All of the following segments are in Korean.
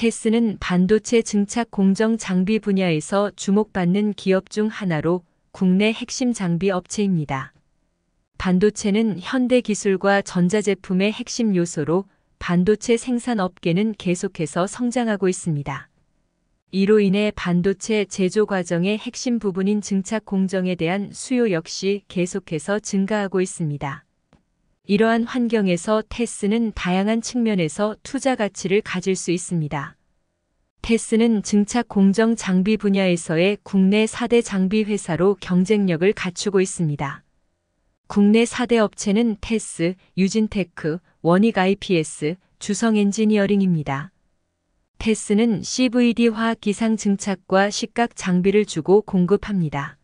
테스는 반도체 증착 공정 장비 분야에서 주목받는 기업 중 하나로 국내 핵심 장비 업체입니다. 반도체는 현대 기술과 전자제품의 핵심 요소로 반도체 생산 업계는 계속해서 성장하고 있습니다. 이로 인해 반도체 제조 과정의 핵심 부분인 증착 공정에 대한 수요 역시 계속해서 증가하고 있습니다. 이러한 환경에서 테스는 다양한 측면에서 투자 가치를 가질 수 있습니다. 테스는 증착 공정 장비 분야에서의 국내 4대 장비 회사로 경쟁력을 갖추고 있습니다. 국내 4대 업체는 테스, 유진테크, 원익 IPS, 주성 엔지니어링입니다. 테스는 CVD 화 기상 증착과 시각 장비를 주고 공급합니다.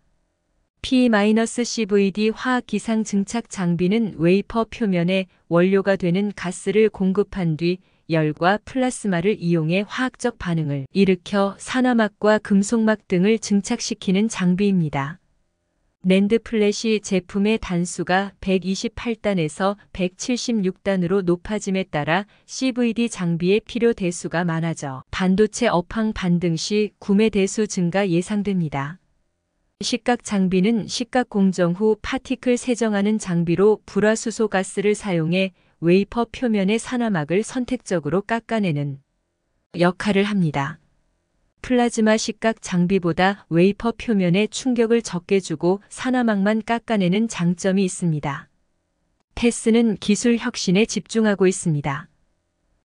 P-CVD 화학 기상 증착 장비는 웨이퍼 표면에 원료가 되는 가스를 공급한 뒤 열과 플라스마를 이용해 화학적 반응을 일으켜 산화막과 금속막 등을 증착시키는 장비입니다. 랜드 플랫이 제품의 단수가 128단에서 176단으로 높아짐에 따라 CVD 장비의 필요 대수가 많아져 반도체 업황 반등 시 구매 대수 증가 예상됩니다. 식각 장비는 식각 공정 후 파티클 세정하는 장비로 불화수소 가스를 사용해 웨이퍼 표면의 산화막을 선택적으로 깎아내는 역할을 합니다. 플라즈마 시각 장비보다 웨이퍼 표면에 충격을 적게 주고 산화막만 깎아내는 장점이 있습니다. 테스는 기술 혁신에 집중하고 있습니다.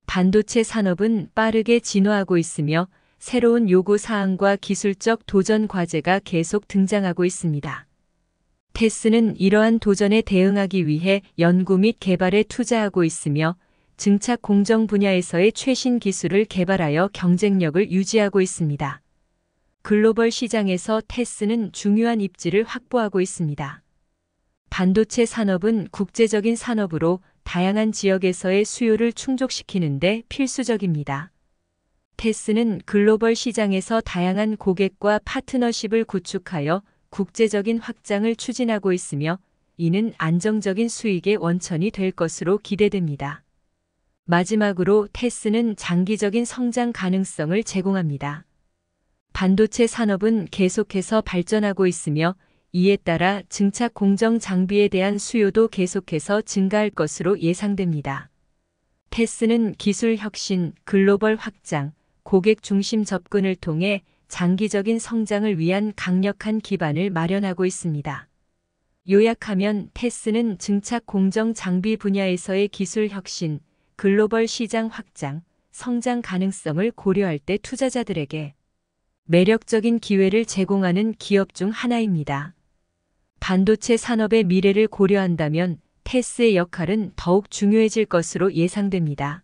반도체 산업은 빠르게 진화하고 있으며 새로운 요구 사항과 기술적 도전 과제가 계속 등장하고 있습니다. 테스는 이러한 도전에 대응하기 위해 연구 및 개발에 투자하고 있으며 증착 공정 분야에서의 최신 기술을 개발하여 경쟁력을 유지하고 있습니다. 글로벌 시장에서 테스는 중요한 입지를 확보하고 있습니다. 반도체 산업은 국제적인 산업으로 다양한 지역에서의 수요를 충족시키는 데 필수적입니다. 테스는 글로벌 시장에서 다양한 고객과 파트너십을 구축하여 국제적인 확장을 추진하고 있으며 이는 안정적인 수익의 원천이 될 것으로 기대됩니다. 마지막으로 테스는 장기적인 성장 가능성을 제공합니다. 반도체 산업은 계속해서 발전하고 있으며 이에 따라 증착 공정 장비에 대한 수요도 계속해서 증가할 것으로 예상됩니다. 테스는 기술 혁신, 글로벌 확장, 고객 중심 접근을 통해 장기적인 성장을 위한 강력한 기반을 마련하고 있습니다. 요약하면 테스는 증착 공정 장비 분야에서의 기술 혁신, 글로벌 시장 확장, 성장 가능성을 고려할 때 투자자들에게 매력적인 기회를 제공하는 기업 중 하나입니다. 반도체 산업의 미래를 고려한다면 테스의 역할은 더욱 중요해질 것으로 예상됩니다.